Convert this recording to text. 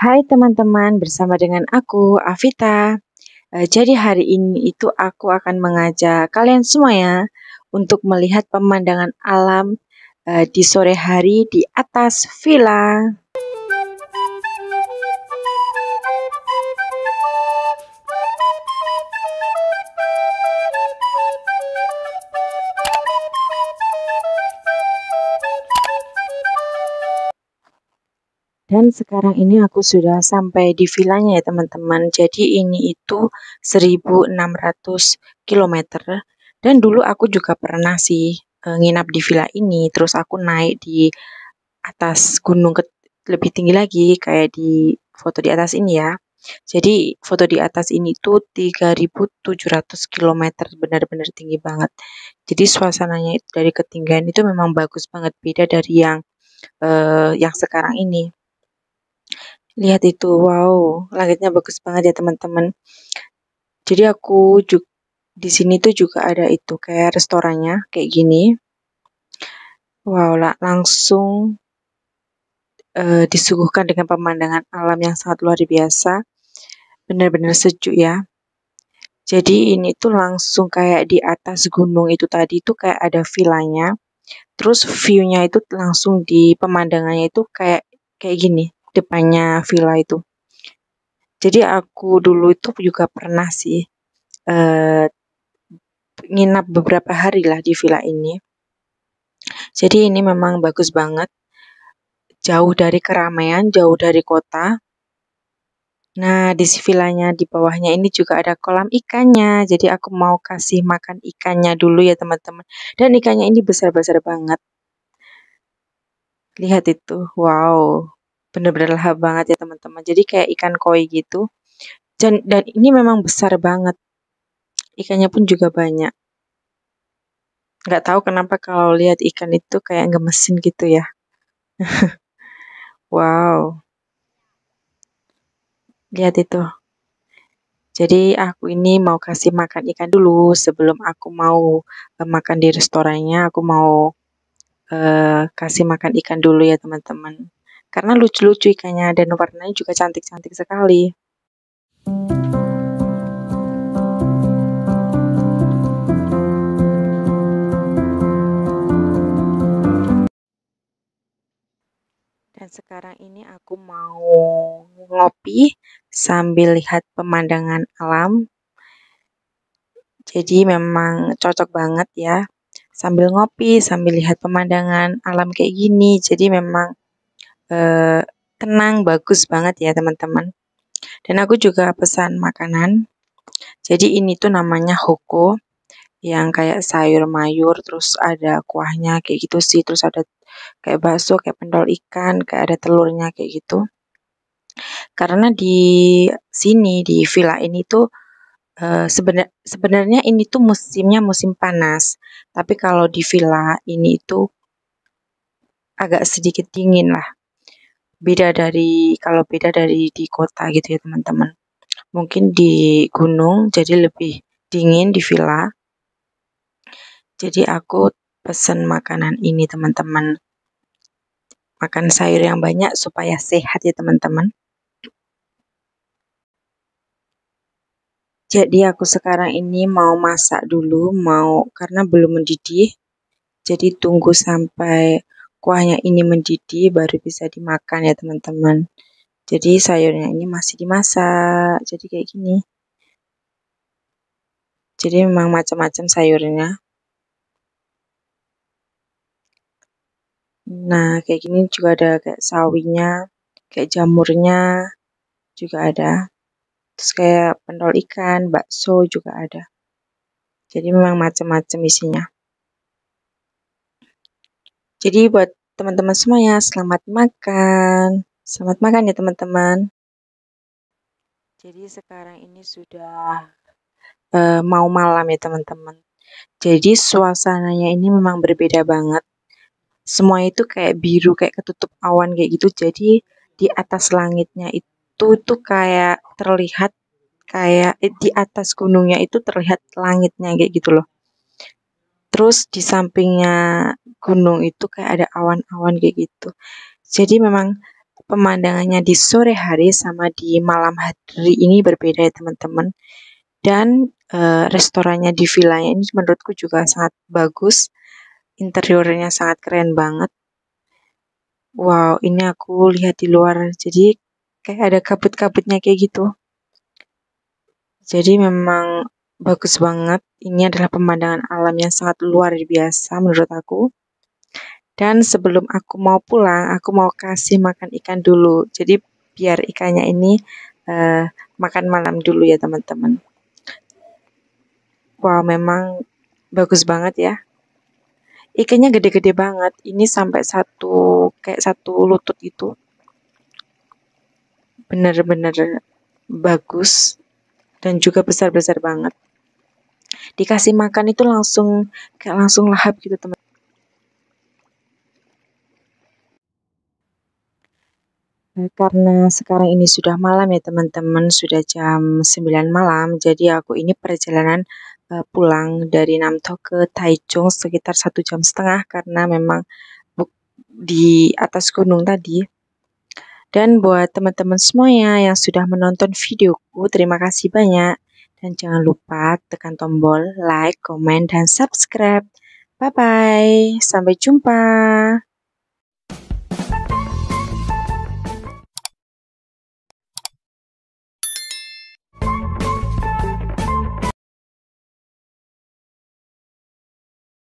Hai teman-teman, bersama dengan aku Avita. Eh, jadi hari ini itu aku akan mengajak kalian semua ya untuk melihat pemandangan alam eh, di sore hari di atas villa. Dan sekarang ini aku sudah sampai di villanya ya teman-teman. Jadi ini itu 1600 km. Dan dulu aku juga pernah sih e, nginap di villa ini. Terus aku naik di atas gunung ke, lebih tinggi lagi kayak di foto di atas ini ya. Jadi foto di atas ini tuh 3700 km benar-benar tinggi banget. Jadi suasananya dari ketinggian itu memang bagus banget beda dari yang uh, yang sekarang ini. Lihat itu, wow, langitnya bagus banget ya teman-teman. Jadi aku juga di sini tuh juga ada itu kayak restorannya kayak gini. Wow, lah, langsung uh, disuguhkan dengan pemandangan alam yang sangat luar biasa. Benar-benar sejuk ya. Jadi ini tuh langsung kayak di atas gunung itu tadi tuh kayak ada villanya. Terus viewnya itu langsung di pemandangannya itu kayak kayak gini depannya villa itu. Jadi aku dulu itu juga pernah sih eh, nginap beberapa hari lah di villa ini. Jadi ini memang bagus banget. Jauh dari keramaian, jauh dari kota. Nah, di villanya di bawahnya ini juga ada kolam ikannya. Jadi aku mau kasih makan ikannya dulu ya, teman-teman. Dan ikannya ini besar-besar banget. Lihat itu. Wow, bener-bener lahap banget ya teman-teman. Jadi kayak ikan koi gitu. Dan, dan ini memang besar banget. Ikannya pun juga banyak. Nggak tahu kenapa kalau lihat ikan itu kayak gemesin gitu ya. wow. Lihat itu. Jadi aku ini mau kasih makan ikan dulu sebelum aku mau eh, makan di restorannya. Aku mau uh, kasih makan ikan dulu ya teman-teman karena lucu-lucu ikannya dan warnanya juga cantik-cantik sekali. Dan sekarang ini aku mau ngopi sambil lihat pemandangan alam. Jadi memang cocok banget ya sambil ngopi, sambil lihat pemandangan alam kayak gini. Jadi memang Eh, tenang, bagus banget ya teman-teman. Dan aku juga pesan makanan. Jadi ini tuh namanya hoko yang kayak sayur mayur terus ada kuahnya kayak gitu sih terus ada kayak bakso kayak pendol ikan kayak ada telurnya kayak gitu karena di sini di villa ini tuh eh, sebenarnya ini tuh musimnya musim panas, tapi kalau di villa ini itu agak sedikit dingin lah beda dari kalau beda dari di kota gitu ya teman-teman. Mungkin di gunung jadi lebih dingin di villa. Jadi aku pesen makanan ini teman-teman. Makan sayur yang banyak supaya sehat ya teman-teman. Jadi aku sekarang ini mau masak dulu, mau karena belum mendidih. Jadi tunggu sampai kuahnya ini mendidih baru bisa dimakan ya teman-teman jadi sayurnya ini masih dimasak jadi kayak gini jadi memang macam-macam sayurnya nah kayak gini juga ada kayak sawinya kayak jamurnya juga ada terus kayak pentol ikan bakso juga ada jadi memang macam-macam isinya jadi buat teman-teman semuanya, selamat makan. Selamat makan ya teman-teman. Jadi sekarang ini sudah uh, mau malam ya teman-teman. Jadi suasananya ini memang berbeda banget. Semua itu kayak biru, kayak ketutup awan kayak gitu. Jadi di atas langitnya itu tuh kayak terlihat kayak eh, di atas gunungnya itu terlihat langitnya kayak gitu loh. Terus di sampingnya gunung itu kayak ada awan-awan kayak gitu. Jadi memang pemandangannya di sore hari sama di malam hari ini berbeda ya teman-teman. Dan e, restorannya di villanya ini menurutku juga sangat bagus. Interiornya sangat keren banget. Wow, ini aku lihat di luar. Jadi kayak ada kabut-kabutnya kayak gitu. Jadi memang bagus banget. Ini adalah pemandangan alam yang sangat luar biasa menurut aku. Dan sebelum aku mau pulang, aku mau kasih makan ikan dulu. Jadi biar ikannya ini uh, makan malam dulu ya teman-teman. Wow, memang bagus banget ya. Ikannya gede-gede banget. Ini sampai satu kayak satu lutut itu. Bener-bener bagus dan juga besar-besar banget dikasih makan itu langsung kayak langsung lahap gitu teman eh, karena sekarang ini sudah malam ya teman-teman sudah jam 9 malam jadi aku ini perjalanan uh, pulang dari Namto ke Taichung sekitar satu jam setengah karena memang di atas gunung tadi dan buat teman-teman semuanya yang sudah menonton videoku terima kasih banyak dan jangan lupa tekan tombol like, comment, dan subscribe. Bye-bye. Sampai jumpa.